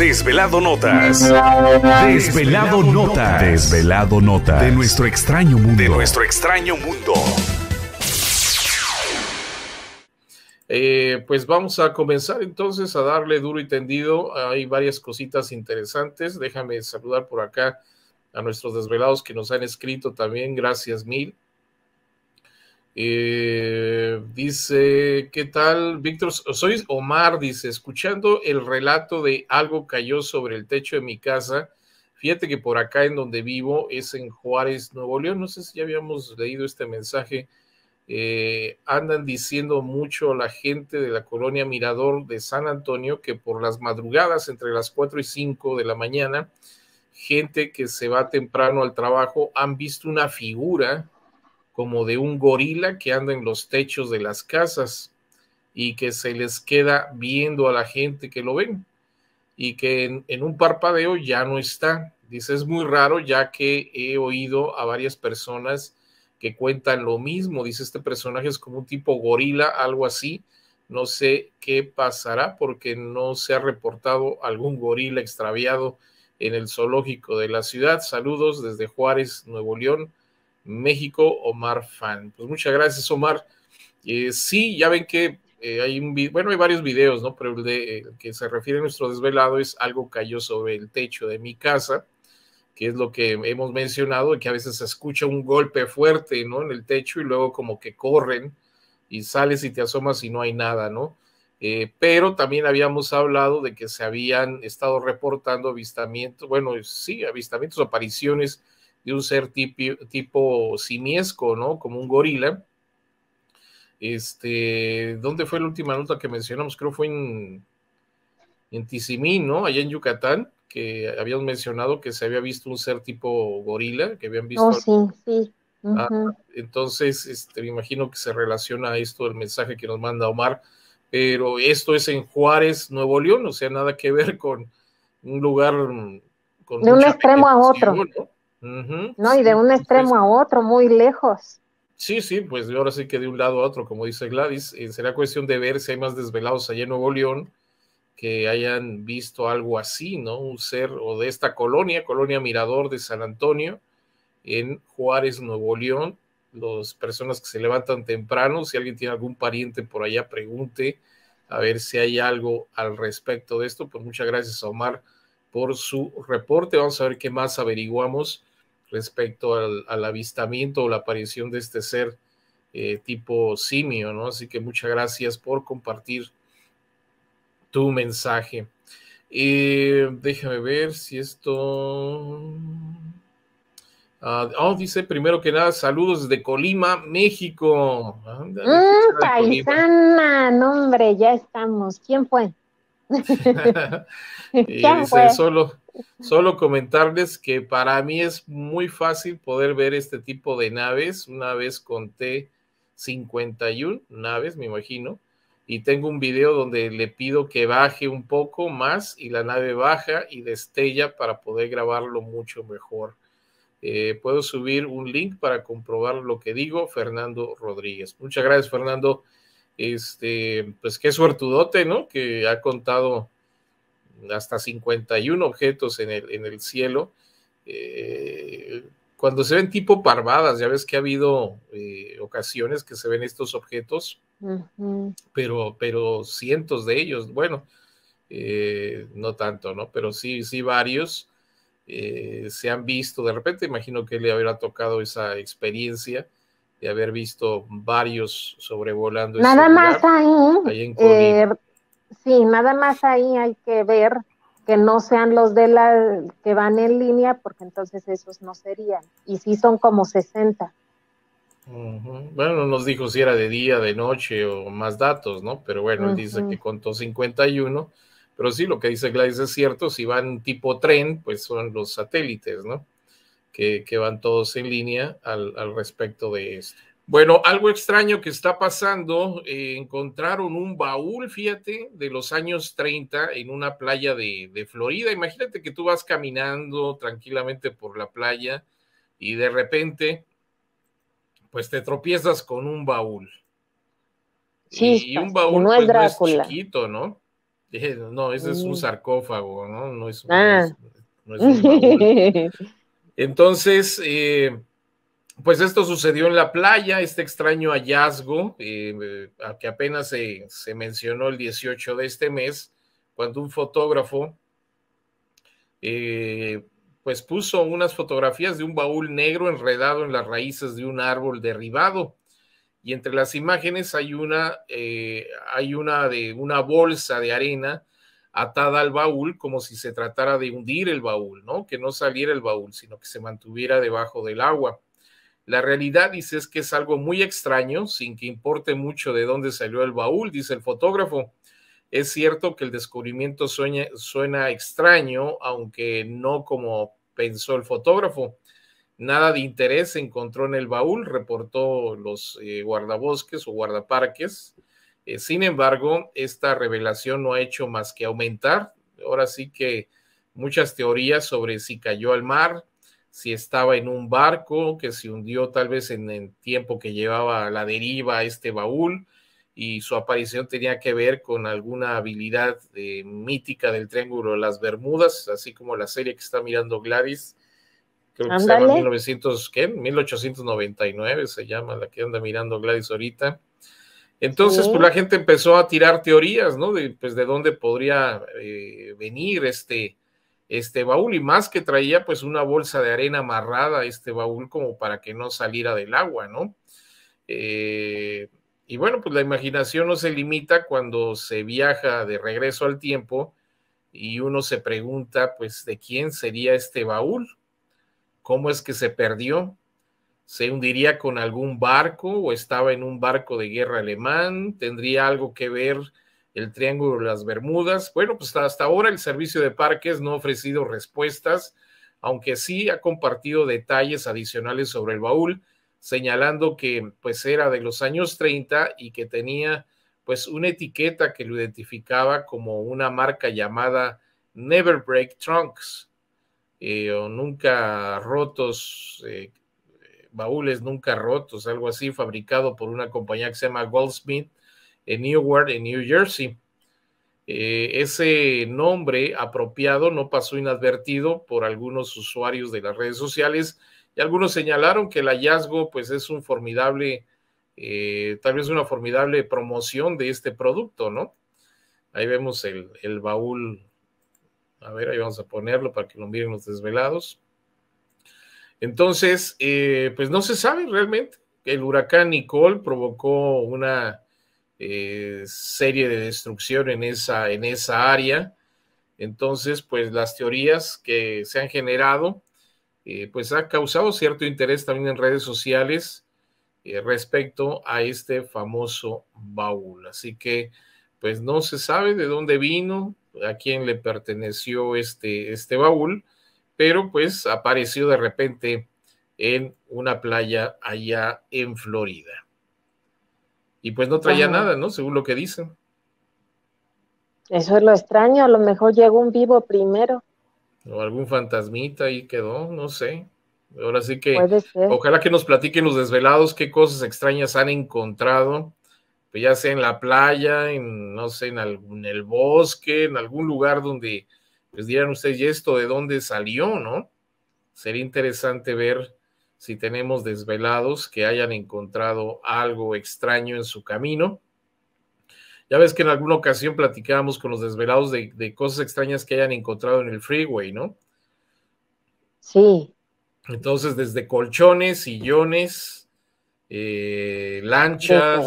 Desvelado Notas. Desvelado, Notas. Desvelado Notas. De nuestro extraño mundo. De nuestro extraño mundo. Eh, pues vamos a comenzar entonces a darle duro y tendido. Hay varias cositas interesantes. Déjame saludar por acá a nuestros desvelados que nos han escrito también. Gracias mil. Eh, dice, ¿qué tal? Víctor, soy Omar, dice, escuchando el relato de algo cayó sobre el techo de mi casa. Fíjate que por acá en donde vivo es en Juárez, Nuevo León. No sé si ya habíamos leído este mensaje. Eh, andan diciendo mucho la gente de la colonia Mirador de San Antonio que por las madrugadas entre las 4 y 5 de la mañana, gente que se va temprano al trabajo han visto una figura como de un gorila que anda en los techos de las casas y que se les queda viendo a la gente que lo ven y que en, un parpadeo ya no está. Dice, es muy raro ya que he oído a varias personas que cuentan lo mismo. Dice, este personaje es como un tipo gorila, algo así. No sé qué pasará porque no se ha reportado algún gorila extraviado en el zoológico de la ciudad. Saludos desde Juárez, Nuevo León. México, Omar Fan. Pues muchas gracias, Omar. Eh, sí, ya ven que eh, hay un bueno, hay varios videos, ¿no? Pero el de eh, que se refiere a nuestro desvelado es algo cayó sobre el techo de mi casa, que es lo que hemos mencionado, que a veces se escucha un golpe fuerte, ¿no? En el techo y luego como que corren y sales y te asomas y no hay nada, ¿no? pero también habíamos hablado de que se habían estado reportando avistamientos, bueno, sí, avistamientos, apariciones de un ser tipo, tipo simiesco, ¿no? Como un gorila. Este, ¿dónde fue la última nota que mencionamos? Creo fue en, en ¿no? Allá en Yucatán, que habíamos mencionado que se había visto un ser tipo gorila, que habían visto. Oh, sí, sí. Ah, entonces, este, me imagino que se relaciona esto el mensaje que nos manda Omar, pero esto es en Juárez, Nuevo León, o sea, nada que ver con un lugar mm, con de un extremo a otro. No, y de un extremo a otro, muy lejos. Sí, sí, pues ahora sí que de un lado a otro, como dice Gladys, eh, será cuestión de ver si hay más desvelados allá en Nuevo León que hayan visto algo así, ¿no? Un ser o de esta colonia, colonia Mirador de San Antonio, en Juárez, Nuevo León. Las personas que se levantan temprano, si alguien tiene algún pariente por allá, pregunte a ver si hay algo al respecto de esto. Pues muchas gracias Omar por su reporte. Vamos a ver qué más averiguamos respecto al, avistamiento o la aparición de este ser eh, tipo simio, ¿no? Así que muchas gracias por compartir tu mensaje. Eh, déjame ver si esto... Ah, oh, dice primero que nada, saludos de Colima, México. ¡Mmm, no hombre, ya estamos. ¿Quién fue? ¿Quién eh, fue? Solo, Solo comentarles que para mí es muy fácil poder ver este tipo de naves. Una vez conté 51 naves, me imagino, y tengo un video donde le pido que baje un poco más y la nave baja y destella para poder grabarlo mucho mejor. Eh, puedo subir un link para comprobar lo que digo, Fernando Rodríguez. Muchas gracias, Fernando. Este, pues qué suertudote, ¿no? Que ha contado hasta 51 objetos en el, en el cielo. Eh, cuando se ven tipo parvadas, ya ves que ha habido eh, ocasiones que se ven estos objetos, pero, pero cientos de ellos, bueno, eh, no tanto, ¿no? Pero sí, sí varios se han visto. De repente imagino que le habrá tocado esa experiencia de haber visto varios sobrevolando. Nada más ahí, ahí en Sí, nada más ahí hay que ver que no sean los de la que van en línea, porque entonces esos no serían. Y sí son como 60. Bueno, no nos dijo si era de día, de noche o más datos, ¿no? Pero bueno, él dice que contó 51. Pero sí, lo que dice Gladys es cierto, si van tipo tren, pues son los satélites, ¿no? Que, que van todos en línea al, al respecto de esto. Bueno, algo extraño que está pasando, eh, encontraron un baúl, fíjate, de los años 30 en una playa de, Florida. Imagínate que tú vas caminando tranquilamente por la playa y de repente, pues te tropiezas con un baúl. Sí, y, un baúl no, es, pues, no chiquito, ¿no? Eh, no, ese es un mm. sarcófago, ¿no? No es, ah. un Entonces, eh, pues esto sucedió en la playa, este extraño hallazgo eh, que apenas se, mencionó el 18 de este mes, cuando un fotógrafo eh, pues puso unas fotografías de un baúl negro enredado en las raíces de un árbol derribado. Y entre las imágenes hay una, eh, hay una de una bolsa de arena atada al baúl como si se tratara de hundir el baúl, ¿no? Que no saliera el baúl, sino que se mantuviera debajo del agua. La realidad, dice, es que es algo muy extraño, sin que importe mucho de dónde salió el baúl, dice el fotógrafo. Es cierto que el descubrimiento suena extraño, aunque no como pensó el fotógrafo. Nada de interés se encontró en el baúl, reportó los eh, guardabosques o guardaparques. Eh, sin embargo, esta revelación no ha hecho más que aumentar. Ahora sí que muchas teorías sobre si cayó al mar, si estaba en un barco que se hundió tal vez en el tiempo que llevaba la deriva este baúl y su aparición tenía que ver con alguna habilidad eh, mítica del Triángulo de las Bermudas, así como la serie que está mirando Gladys, creo que se llama 1900, ¿qué? 1899 se llama la que anda mirando Gladys ahorita. Entonces, pues la gente empezó a tirar teorías, ¿no? De, pues, dónde podría eh, venir este, este baúl y más que traía pues una bolsa de arena amarrada a este baúl como para que no saliera del agua, ¿no? Eh, y bueno, pues la imaginación no se limita cuando se viaja de regreso al tiempo y uno se pregunta pues de quién sería este baúl, cómo es que se perdió, se hundiría con algún barco o estaba en un barco de guerra alemán, tendría algo que ver el Triángulo de las Bermudas. Bueno, pues hasta ahora el Servicio de Parques no ha ofrecido respuestas, aunque sí ha compartido detalles adicionales sobre el baúl, señalando que pues era de los años 30 y que tenía pues una etiqueta que lo identificaba como una marca llamada Never Break Trunks eh, o nunca rotos, eh, baúles nunca rotos, algo así, fabricado por una compañía que se llama Goldsmith en Newark, en New Jersey. Eh, ese nombre apropiado no pasó inadvertido por algunos usuarios de las redes sociales y algunos señalaron que el hallazgo pues es un formidable, eh, tal vez una formidable promoción de este producto, ¿no? Ahí vemos el, baúl, a ver, ahí vamos a ponerlo para que lo miren los desvelados. Entonces, eh, pues no se sabe realmente. que El huracán Nicole provocó una eh, serie de destrucción en esa, en esa área. Entonces, pues las teorías que se han generado, eh, pues ha causado cierto interés también en redes sociales eh, respecto a este famoso baúl. Así que, pues no se sabe de dónde vino, a quién le perteneció este, este baúl, pero pues apareció de repente en una playa allá en Florida y pues no traía nada, ¿no? Según lo que dicen. Eso es lo extraño, a lo mejor llegó un vivo primero. O algún fantasmita ahí quedó, no sé. Ahora sí que ojalá que nos platiquen los desvelados qué cosas extrañas han encontrado, pues ya sea en la playa, en no sé, en, algún, el bosque, en algún lugar donde pues dirán ustedes, ¿y esto de dónde salió, no? Sería interesante ver si tenemos desvelados que hayan encontrado algo extraño en su camino. Ya ves que en alguna ocasión platicábamos con los desvelados de, cosas extrañas que hayan encontrado en el freeway, ¿no? Sí. Entonces, desde colchones, sillones, eh, lanchas,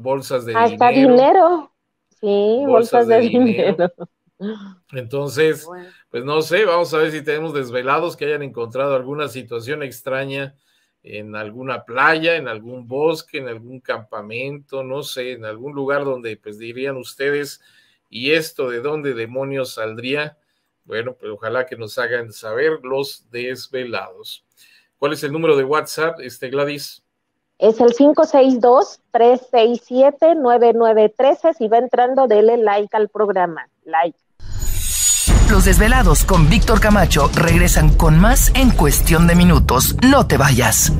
bolsas de Hasta dinero. Sí, bolsas, de, dinero. Entonces, pues no sé, vamos a ver si tenemos desvelados que hayan encontrado alguna situación extraña en alguna playa, en algún bosque, en algún campamento, no sé, en algún lugar donde pues dirían ustedes, ¿y esto de dónde demonios saldría? Bueno, pues ojalá que nos hagan saber los desvelados. ¿Cuál es el número de WhatsApp, este Gladys? Es el 562-367-9913. Si va entrando, dele like al programa. Like. Los desvelados con Víctor Camacho regresan con más en cuestión de minutos. No te vayas.